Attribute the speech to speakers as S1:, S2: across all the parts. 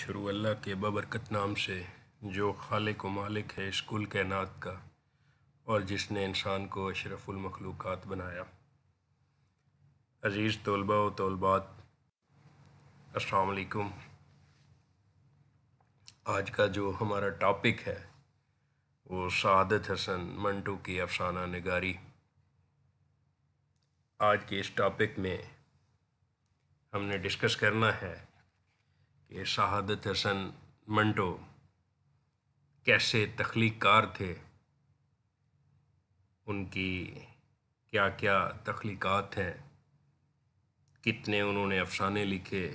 S1: शुरू अल्लाह के बबरकत नाम से जो खालिक व मालिक है इस कुल कैनात का और जिसने इंसान को अशरफुलमखलूक़ात बनाया अज़ीज़ तलबा व तलबात असलकुम आज का जो हमारा टॉपिक है वो शहादत हसन मंटू की अफसाना नगारी आज के इस टॉपिक में हमने डिस्कस करना है कि शहादत हसन मंटो कैसे तख्लीकार थे उनकी क्या क्या तख्लीक़ात हैं कितने उन्होंने अफसाने लिखे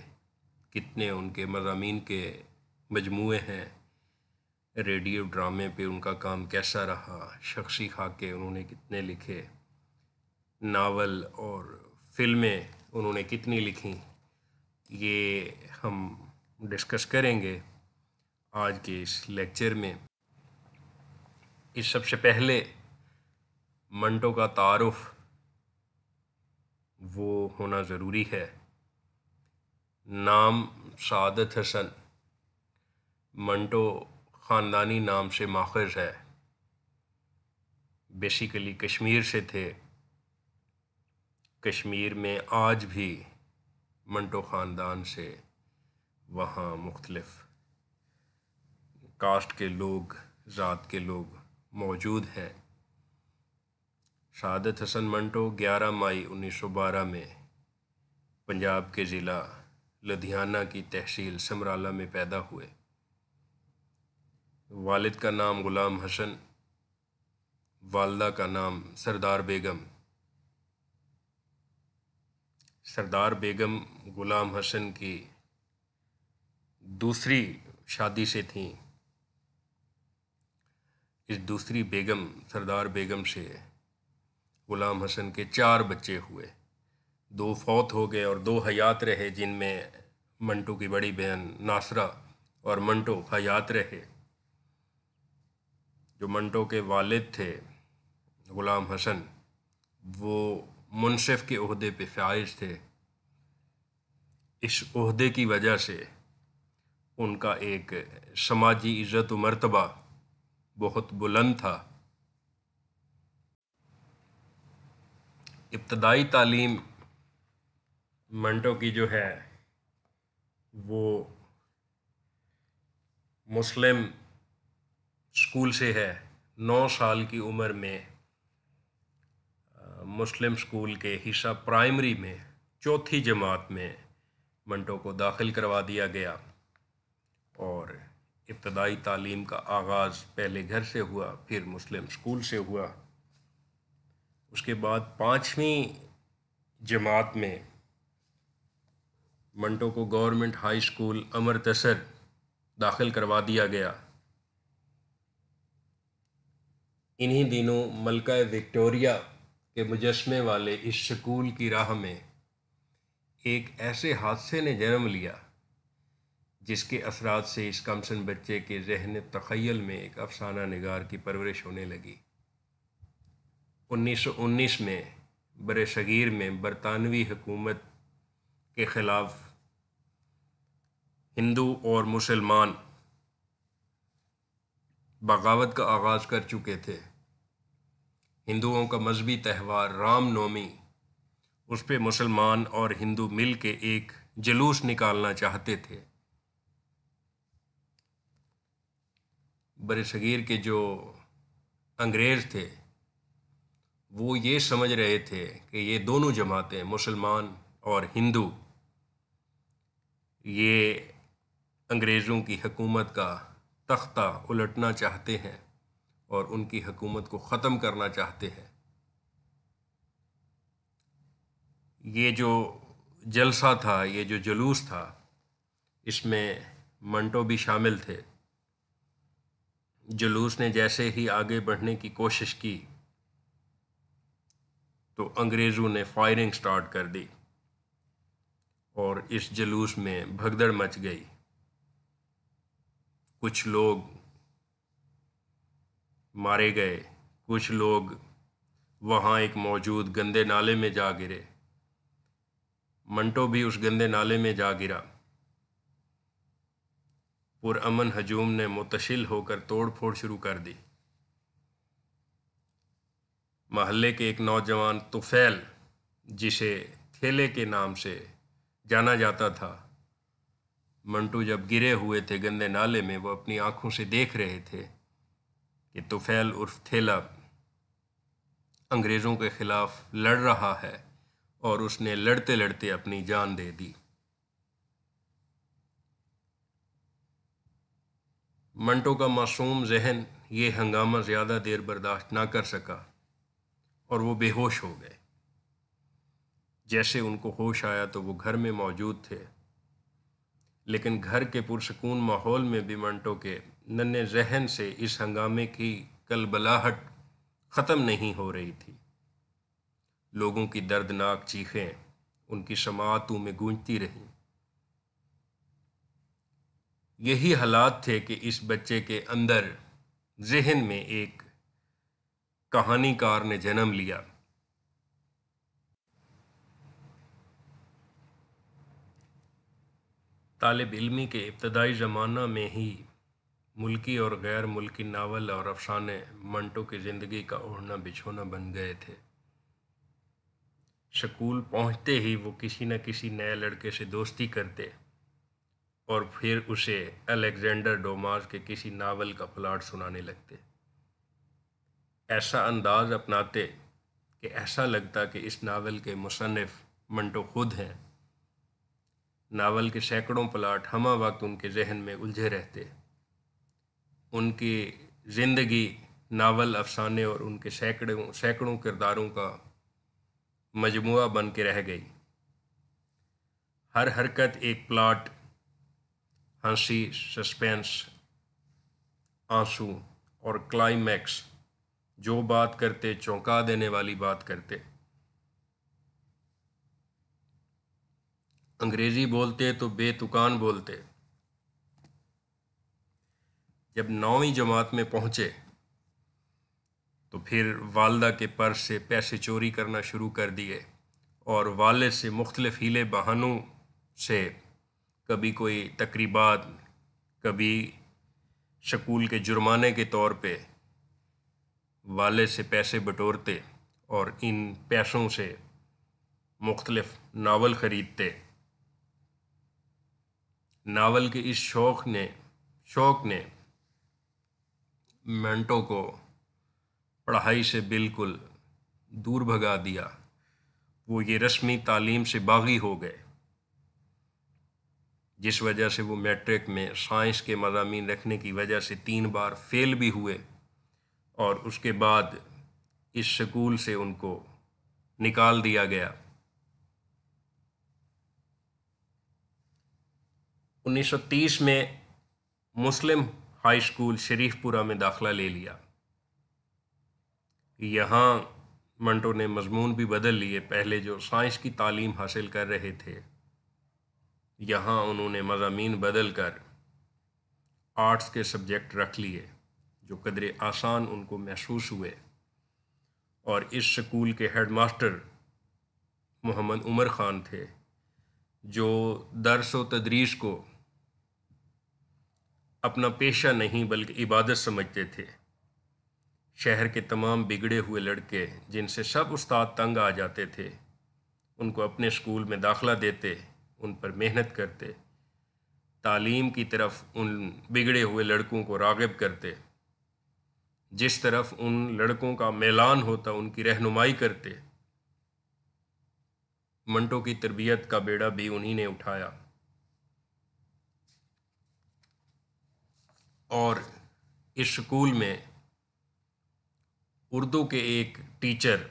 S1: कितने उनके मजामी के मजमू हैं रेडियो ड्रामे पे उनका काम कैसा रहा शख्सी खाके उन्होंने कितने लिखे नावल और फिल्में उन्होंने कितनी लिखी ये हम डिस्कस करेंगे आज के इस लेक्चर में इस सबसे पहले मंटो का तारफ़ वो होना ज़रूरी है नाम सादत हसन मंटो ख़ानदानी नाम से माखज है बेसिकली कश्मीर से थे कश्मीर में आज भी मंटो ख़ानदान से वहाँ मुख्तलफ़ कास्ट के लोग ज़ात के लोग मौजूद हैं शहादत हसन मंटो 11 मई 1912 में पंजाब के ज़िला लुधियाना की तहसील समराला में पैदा हुए वालिद का नाम ग़ुलाम हसन वालदा का नाम सरदार बेगम सरदार बेगम ग़ुलाम हसन की दूसरी शादी से थी इस दूसरी बेगम सरदार बेगम से ग़ुलाम हसन के चार बच्चे हुए दो फौत हो गए और दो हयात रहे जिनमें मंटू की बड़ी बहन नासरा और मंटो हयात रहे जो मंटो के वालिद थे ग़ुलाम हसन वो मुनसिफ के अहदे पे फायज थे इस अहदे की वजह से उनका एक समाजी इज़्ज़त मरतबा बहुत बुलंद था इब्तदाई तालीम मंटो की जो है वो मुस्लिम स्कूल से है नौ साल की उम्र में मुस्लिम स्कूल के हिस्सा प्राइमरी में चौथी जमात में मंटो को दाखिल करवा दिया गया इब्तदाई तालीम का आगाज़ पहले घर से हुआ फिर मुस्लिम स्कूल से हुआ उसके बाद पाँचवीं जमात में मंटो को गवर्नमेंट हाई स्कूल अमरतसर दाखिल करवा दिया गया इन्हीं दिनों मलका विक्टोरिया के मुजस्मे वाले इस स्कूल की राह में एक ऐसे हादसे ने जन्म लिया जिसके असरात से इस कमसन बच्चे के जहन तखयल में एक अफसाना नगार की परवरिश होने लगी 1919 में बर शगीर में बरतानवी हुकूमत के ख़िलाफ़ हिंदू और मुसलमान बगावत का आगाज़ कर चुके थे हिंदुओं का मजहबी त्यौहार रामनवमी उस पर मुसलमान और हिंदू मिल के एक जुलूस निकालना चाहते थे बर सग़ीर के जो अंग्रेज़ थे वो ये समझ रहे थे कि ये दोनों जमातें मुसलमान और हिंदू ये अंग्रेज़ों की हकूमत का तख्ता उलटना चाहते हैं और उनकी हकूमत को ख़त्म करना चाहते हैं ये जो जलसा था ये जो जुलूस था इसमें मंटो भी शामिल थे जुलूस ने जैसे ही आगे बढ़ने की कोशिश की तो अंग्रेज़ों ने फायरिंग स्टार्ट कर दी और इस जुलूस में भगदड़ मच गई कुछ लोग मारे गए कुछ लोग वहाँ एक मौजूद गंदे नाले में जा गिरे मंटो भी उस गंदे नाले में जा गिरा पुरअमन हजूम ने मुतशिल होकर तोड़फोड़ शुरू कर दी महल्ले के एक नौजवान तुफैल जिसे थेले के नाम से जाना जाता था मंटू जब गिरे हुए थे गंदे नाले में वो अपनी आंखों से देख रहे थे कि तुफैल उर्फ थेला अंग्रेज़ों के ख़िलाफ़ लड़ रहा है और उसने लड़ते लड़ते अपनी जान दे दी मंटो का मासूम जहन ये हंगामा ज़्यादा देर बर्दाश्त ना कर सका और वो बेहोश हो गए जैसे उनको होश आया तो वो घर में मौजूद थे लेकिन घर के पुरसकून माहौल में भी मंटो के नन्हे जहन से इस हंगामे की कल बलाहट ख़त्म नहीं हो रही थी लोगों की दर्दनाक चीखें उनकी समातों में गूंजती रहीं यही हालात थे कि इस बच्चे के अंदर जहन में एक कहानीकार ने जन्म लिया तालब इलमी के इब्तदाई ज़माना में ही मुल्की और गैर मुल्की नावल और अफसाने मंटो की ज़िंदगी का ओढ़ना बिछोना बन गए थे स्कूल पहुंचते ही वो किसी न किसी नए लड़के से दोस्ती करते और फिर उसे अलेक्जेंडर डोमास के किसी नावल का प्लाट सुनाने लगते ऐसा अंदाज अपनाते कि ऐसा लगता कि इस नावल के मुसनफ़ मंटो खुद हैं नावल के सैकड़ों प्लाट हमा वक्त उनके जहन में उलझे रहते उनकी ज़िंदगी नावल अफसाने और उनके सैकड़ों सैकड़ों किरदारों का मजमु बन के रह गई हर हरकत एक प्लाट हंसी सस्पेंस आंसू और क्लाइमैक्स जो बात करते चौंका देने वाली बात करते अंग्रेजी बोलते तो बेतुकान बोलते जब नौवीं जमात में पहुँचे तो फिर वालदा के पर्स से पैसे चोरी करना शुरू कर दिए और वाले से मुख्तलिफ़ हीले बहानों से कभी कोई तकरीबात कभी शकूल के जुर्माने के तौर पे वाले से पैसे बटोरते और इन पैसों से मुख्तलफ़ नावल ख़रीदते नावल के इस शौक़ ने शौक़ ने मेंटो को पढ़ाई से बिल्कुल दूर भगा दिया वो ये रस्मी तालीम से बागी हो गए जिस वजह से वो मैट्रिक में साइंस के मजामी रखने की वजह से तीन बार फेल भी हुए और उसके बाद इस स्कूल से उनको निकाल दिया गया 1930 में मुस्लिम हाई स्कूल शरीफपुरा में दाखला ले लिया यहाँ मंटो ने मजमून भी बदल लिए पहले जो साइंस की तालीम हासिल कर रहे थे यहाँ उन्होंने मजामी बदल कर आर्ट्स के सब्जेक्ट रख लिए जो कदरे आसान उनको महसूस हुए और इस स्कूल के हेड मास्टर मोहम्मद उमर ख़ान थे जो दरस व तदरीस को अपना पेशा नहीं बल्कि इबादत समझते थे शहर के तमाम बिगड़े हुए लड़के जिनसे सब उस्ताद तंग आ जाते थे उनको अपने स्कूल में दाखला देते उन पर मेहनत करते तालीम की तरफ उन बिगड़े हुए लड़कों को रागब करते जिस तरफ उन लड़कों का मैलान होता उनकी रहनुमाई करते मंटो की तरबियत का बेड़ा भी उन्हीं ने उठाया और इस स्कूल में उर्दू के एक टीचर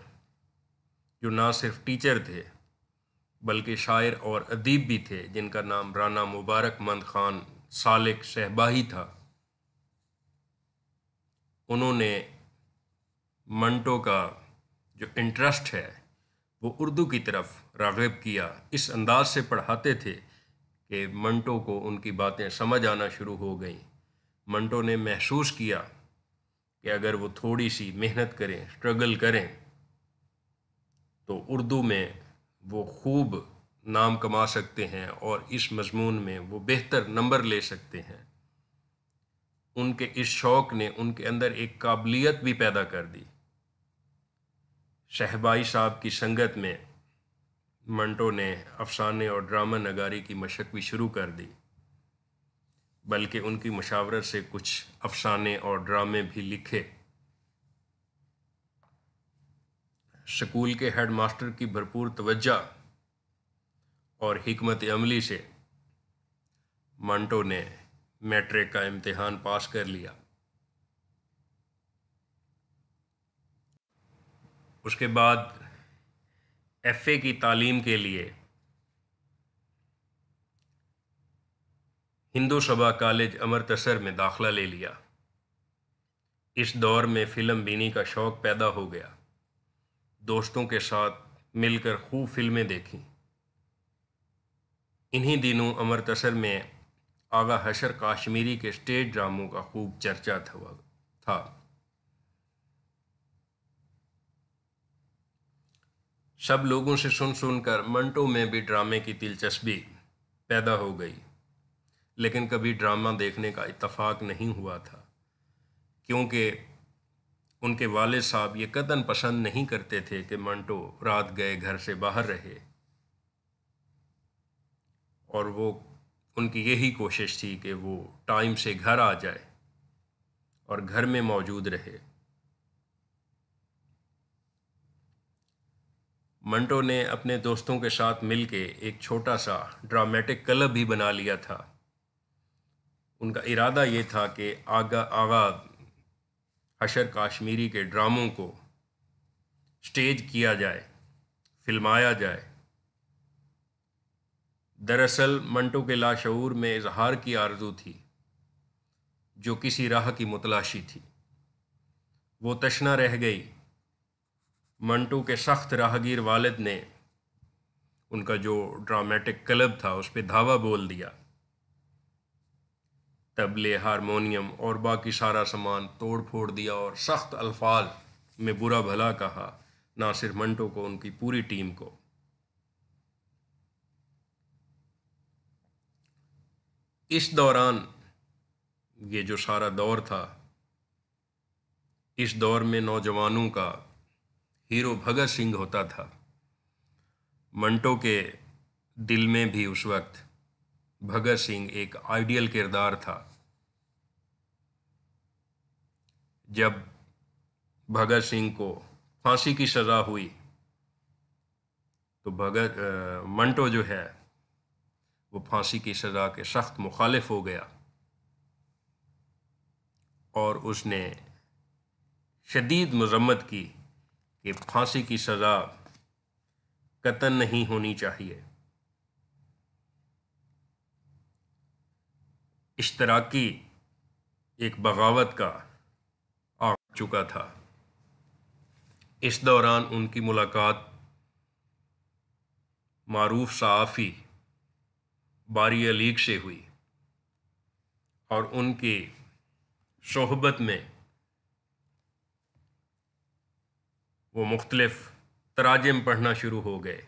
S1: जो ना सिर्फ टीचर थे बल्कि शायर और अदीब भी थे जिनका नाम राना मुबारक मंद खान सालिक शहबाही था उन्होंने मंटो का जो इंटरेस्ट है वो उर्दू की तरफ रागब किया इस अंदाज से पढ़ाते थे कि मंटो को उनकी बातें समझ आना शुरू हो गई मंटो ने महसूस किया कि अगर वो थोड़ी सी मेहनत करें स्ट्रगल करें तो उर्दू में वो खूब नाम कमा सकते हैं और इस मजमून में वो बेहतर नंबर ले सकते हैं उनके इस शौक़ ने उनके अंदर एक काबिलियत भी पैदा कर दी शहबाई साहब की संगत में मंटो ने अफसाने और ड्रामा नगारी की मशक भी शुरू कर दी बल्कि उनकी मशावरत से कुछ अफसाने और ड्रामे भी लिखे स्कूल के हेड मास्टर की भरपूर तवज्जा और हमत अमली से मंटो ने मैट्रिक का इम्तहान पास कर लिया उसके बाद एफ़ए की तालीम के लिए हिंदू सभा कॉलेज अमृतसर में दाखला ले लिया इस दौर में फ़िल्म बीनी का शौक़ पैदा हो गया दोस्तों के साथ मिलकर खूब फिल्में देखी इन्हीं दिनों अमृतसर में आगा हशर काश्मीरी के स्टेज ड्रामों का खूब चर्चा था सब लोगों से सुन सुनकर मंटो में भी ड्रामे की दिलचस्पी पैदा हो गई लेकिन कभी ड्रामा देखने का इतफाक़ नहीं हुआ था क्योंकि उनके वाले साहब ये कदन पसंद नहीं करते थे कि मंटो रात गए घर से बाहर रहे और वो उनकी यही कोशिश थी कि वो टाइम से घर आ जाए और घर में मौजूद रहे मंटो ने अपने दोस्तों के साथ मिलके एक छोटा सा ड्रामेटिक क्लब भी बना लिया था उनका इरादा ये था कि आगा आगा हशर काश्मीरी के ड्रामों को स्टेज किया जाए फिल्माया जाए दरअसल मंटो के लाशूर में इजहार की आरजू थी जो किसी राह की मुतलाशी थी वो तशना रह गई मंटो के सख्त राहगीर वालिद ने उनका जो ड्रामेटिक क्लब था उस पर धावा बोल दिया तबले हारमोनियम और बाकी सारा सामान तोड़ फोड़ दिया और सख्त अल्फाज में बुरा भला कहा ना सिर्फ मंटो को उनकी पूरी टीम को इस दौरान ये जो सारा दौर था इस दौर में नौजवानों का हीरो भगत सिंह होता था मंटो के दिल में भी उस वक्त भगत सिंह एक आइडियल किरदार था जब भगत सिंह को फांसी की सज़ा हुई तो भगत मंटो जो है वो फांसी की सज़ा के सख्त मुखालिफ हो गया और उसने शदीद मजम्मत की कि फांसी की सज़ा कतन नहीं होनी चाहिए इश्तराकी एक बगावत का आ चुका था इस दौरान उनकी मुलाकात मरूफ सहाफ़ी बारी अलीग से हुई और उनकी सोहबत में वो मुख्तलफ़ तराजम पढ़ना शुरू हो गए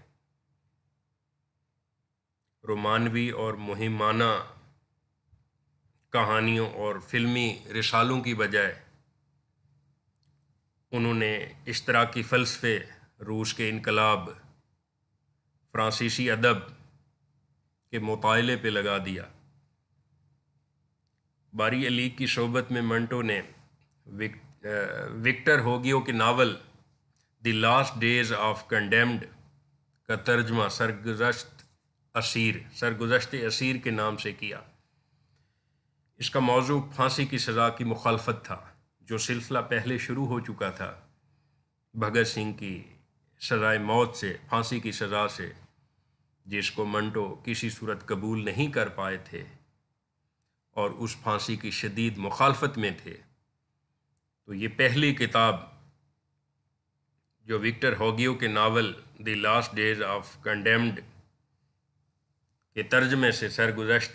S1: रोमानवी और मुहिमाना कहानियों और फिल्मी रिसालों की बजाय उन्होंने इस तरह की फ़लसफ़े रूस के इनकलाब फ्रांसीसी अदब के मुताले पे लगा दिया बारी अली की शोबत में मंटो ने विक, विक्टर होगियो के novel The Last Days of Condemned का तर्जमा सरगुजश्त असीर सरगुजश्त असीर के नाम से किया इसका मौजू फांसी की सज़ा की मुखालफत था जो सिलसिला पहले शुरू हो चुका था भगत सिंह की सज़ाए मौत से फांसी की सज़ा से जिसको मंटो किसी सूरत कबूल नहीं कर पाए थे और उस फांसी की शदीद मुखालफत में थे तो ये पहली किताब जो विक्टर होगियो के novel The Last Days of Condemned के तर्जमे से सरगुजशत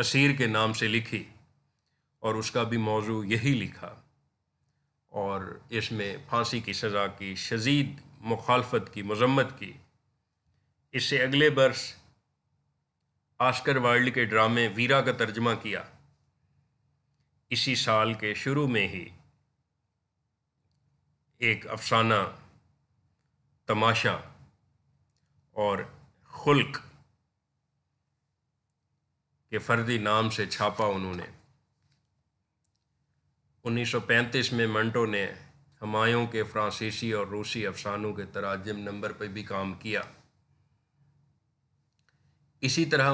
S1: असीर के नाम से लिखी और उसका भी मौजू यही लिखा और इसमें फांसी की सज़ा की शजीद मुखालफत की मजम्मत की इससे अगले बरस आस्कर वाइल्ड के ड्रामे वीरा का तर्जमा किया इसी साल के शुरू में ही एक अफसाना तमाशा और खुल्क के फर्जी नाम से छापा उन्होंने 1935 में मंटो ने हमायों के फ्रांसीसी और रूसी अफसानों के तराजम नंबर पर भी काम किया इसी तरह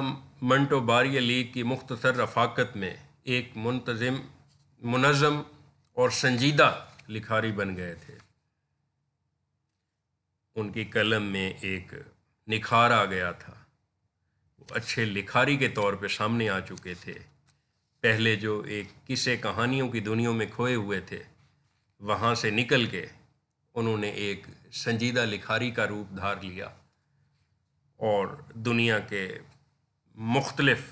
S1: मंटो बारिया लीग की मुख्तर रफाकत में एक मुंतज़म मुनज़म और संजीदा लिखारी बन गए थे उनकी कलम में एक निखार आ गया था अच्छे लिखारी के तौर पे सामने आ चुके थे पहले जो एक किस्से कहानियों की दुनिया में खोए हुए थे वहाँ से निकल के उन्होंने एक संजीदा लिखारी का रूप धार लिया और दुनिया के मुख्तलफ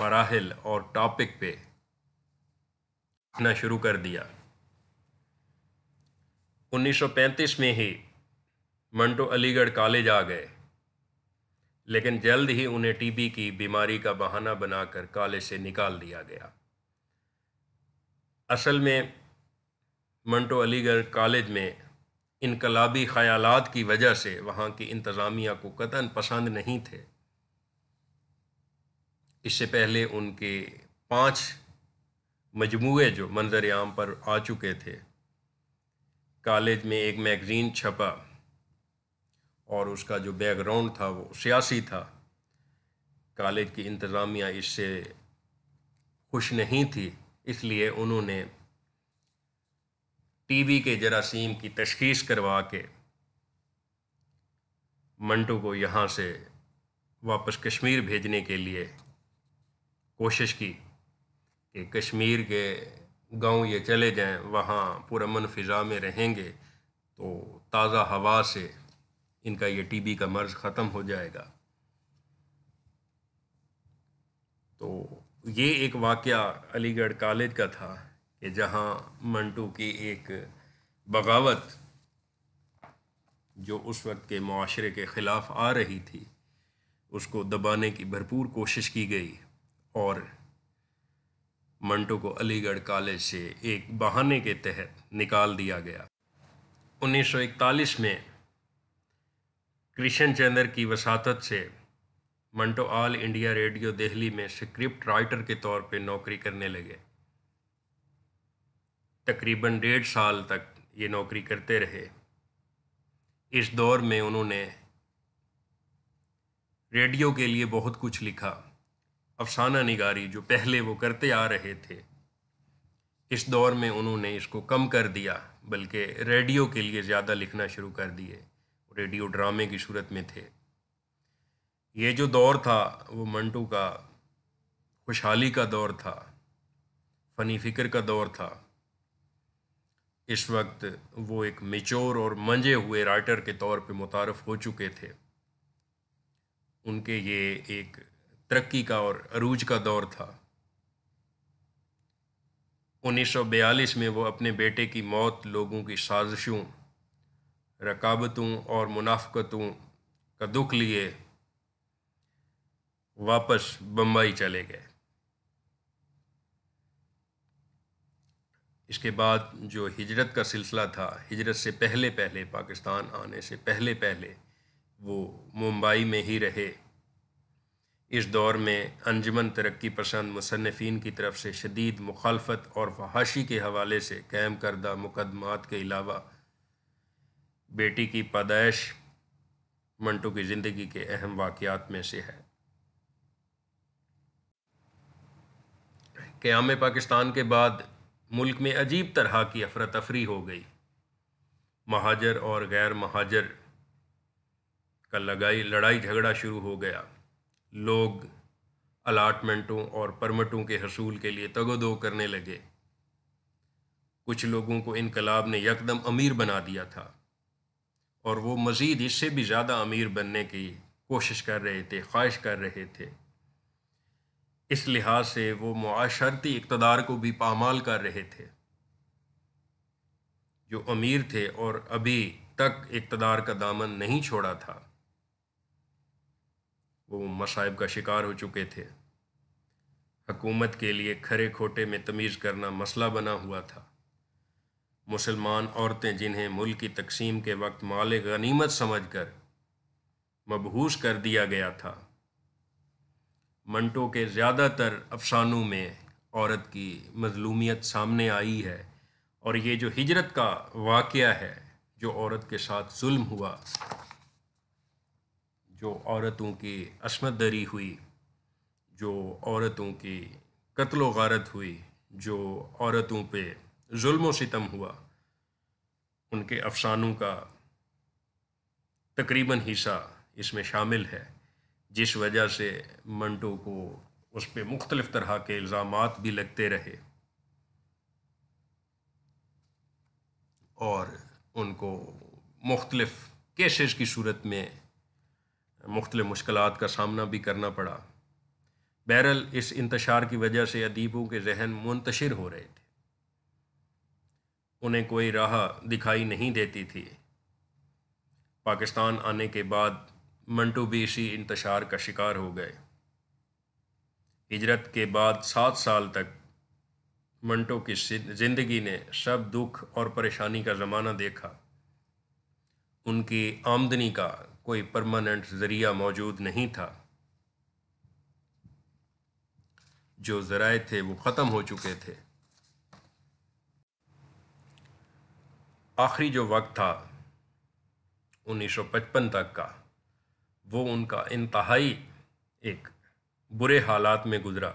S1: मराहल और टॉपिक पे लिखना शुरू कर दिया 1935 में ही मंटो अलीगढ़ कॉलेज आ गए लेकिन जल्द ही उन्हें टीबी की बीमारी का बहाना बनाकर कॉलेज से निकाल दिया गया असल में मंटो अलीगढ़ कॉलेज में इनकलाबी ख़यालात की वजह से वहाँ की इंतज़ामिया को कतन पसंद नहीं थे इससे पहले उनके पांच मजमू जो मंजर आम पर आ चुके थे कॉलेज में एक मैगज़ीन छपा और उसका जो बैकग्राउंड था वो सियासी था कॉलेज की इंतज़ामिया इससे खुश नहीं थी इसलिए उन्होंने टीबी के जरासीम की तशखीस करवा के मंटू को यहाँ से वापस कश्मीर भेजने के लिए कोशिश की कि कश्मीर के गांव ये चले जाएं वहाँ पुरमन फ़िज़ा में रहेंगे तो ताज़ा हवा से इनका ये टीबी का मर्ज ख़त्म हो जाएगा तो ये एक वाक़ अलीगढ़ कॉलेज का था कि जहाँ मंटू की एक बगावत जो उस वक्त के माशरे के ख़िलाफ़ आ रही थी उसको दबाने की भरपूर कोशिश की गई और मंटो को अलीगढ़ कॉलेज से एक बहाने के तहत निकाल दिया गया 1941 में कृष्ण चंद्र की वसात से Manto All India Radio Delhi में स्क्रिप्ट राइटर के तौर पर नौकरी करने लगे तकरीबन डेढ़ साल तक ये नौकरी करते रहे इस दौर में उन्होंने रेडियो के लिए बहुत कुछ लिखा अफसाना निगारी जो पहले वो करते आ रहे थे इस दौर में उन्होंने इसको कम कर दिया बल्कि रेडियो के लिए ज़्यादा लिखना शुरू कर दिए रेडियो ड्रामे की सूरत में थे ये जो दौर था वो मंटू का खुशहाली का दौर था फ़नी फ़िक्र का दौर था इस वक्त वो एक मिचोर और मंजे हुए राइटर के तौर पे मुतारफ़ हो चुके थे उनके ये एक तरक्की का और अरूज का दौर था 1942 में वो अपने बेटे की मौत लोगों की साजिशों रकाबतों और मुनाफ़तों का दुख लिए वापस बम्बई चले गए इसके बाद जो हिजरत का सिलसिला था हिजरत से पहले पहले पाकिस्तान आने से पहले पहले वो मुंबई में ही रहे इस दौर में अंजमन तरक्की पसंद मुसनफ़ीन की तरफ से शदीद मुखालफत और फहाशी के हवाले से क़ैम करदा मुकदमात के अलावा बेटी की पैदाइश मंटू की ज़िंदगी के अहम वाक़ात में से है क़्याम पाकिस्तान के बाद मुल्क में अजीब तरह की अफरा तफरी हो गई महाजर और गैर महाजर का लगाई लड़ाई झगड़ा शुरू हो गया लोग अलाटमेंटों और परमटों के हसूल के लिए तगोदो करने लगे कुछ लोगों को इनकलाब ने यकदम अमीर बना दिया था और वो मज़ीद इससे भी ज़्यादा अमीर बनने की कोशिश कर रहे थे ख्वाहिश कर रहे थे इस लिहाज से वो माशरती इकतदार को भी पामाल कर रहे थे जो अमीर थे और अभी तक इकतदार का दामन नहीं छोड़ा था वो मसाइब का शिकार हो चुके थे हकूमत के लिए खरे खोटे में तमीज़ करना मसला बना हुआ था मुसलमान औरतें जिन्हें मुल्क की तकसीम के वक्त माल गनीमत समझकर मबहूस कर दिया गया था मंटो के ज़्यादातर अफसानों में औरत की मजलूमियत सामने आई है और ये जो हिजरत का वाक़ है जो औरत के साथ जुल्म हुआ जो औरतों की असमत दरी हुई जो औरतों की कत्लो गारत हुई जो औरतों पे जुल्म सितम हुआ उनके अफसानों का तकरीबन हिस्सा इसमें शामिल है जिस वजह से मंटो को उस पर मुख्तलिफ़ तरह के इल्ज़ाम भी लगते रहे और उनको मुख्तलफ़ केसेस की सूरत में मुख्तलिफ मुश्किल का सामना भी करना पड़ा बहरल इस इंतशार की वजह से अदीबों के जहन मुंतशिर हो रहे थे उन्हें कोई राह दिखाई नहीं देती थी पाकिस्तान आने के बाद मंटू भी इसी इंतशार का शिकार हो गए हिजरत के बाद सात साल तक मंटो की ज़िंदगी ने सब दुख और परेशानी का ज़माना देखा उनकी आमदनी का कोई परमानेंट ज़रिया मौजूद नहीं था जो ज़राए थे वो ख़त्म हो चुके थे आखिरी जो वक्त था 1955 तक का वो उनका इंतहाई एक बुरे हालात में गुजरा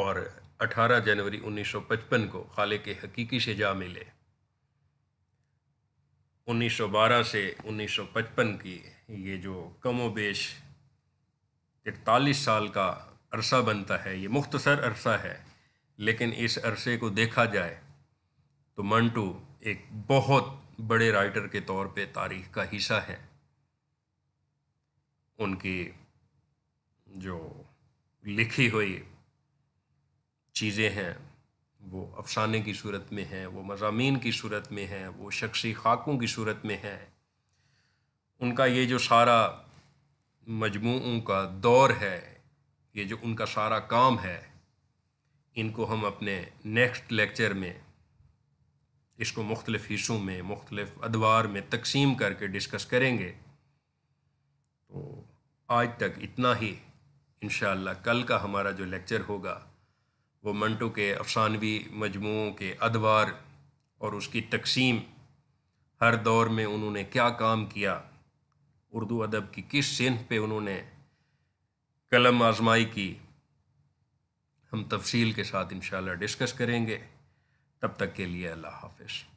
S1: और 18 जनवरी 1955 को खाले के हकीकी से जा मिले 1912 से 1955 की ये जो कमो बेश इकतालीस साल का अरसा बनता है ये मुख्तसर अरसा है लेकिन इस अरसे को देखा जाए तो मंटू एक बहुत बड़े राइटर के तौर पे तारीख का हिस्सा है उनकी जो लिखी हुई चीज़ें हैं वो अफसाने की सूरत में हैं वो मजामी की सूरत में हैं वो शख्सी खाकों की सूरत में हैं उनका ये जो सारा मजमू का दौर है ये जो उनका सारा काम है इनको हम अपने नेक्स्ट लेक्चर में इसको मुख्तलिफ़ हिस्सों में मुख्तलिफ़ अदवार में तकसीम करके डिस्कस करेंगे तो आज तक इतना ही इन कल का हमारा जो लेक्चर होगा वो मंटो के अफसानवी मजमू के अदवार और उसकी तकसीम हर दौर में उन्होंने क्या काम किया उर्दू अदब की किस सिंह पे उन्होंने कलम आजमाई की हम तफसील के साथ इन डिस्कस करेंगे तब तक के लिए अल्लाह हाफिज़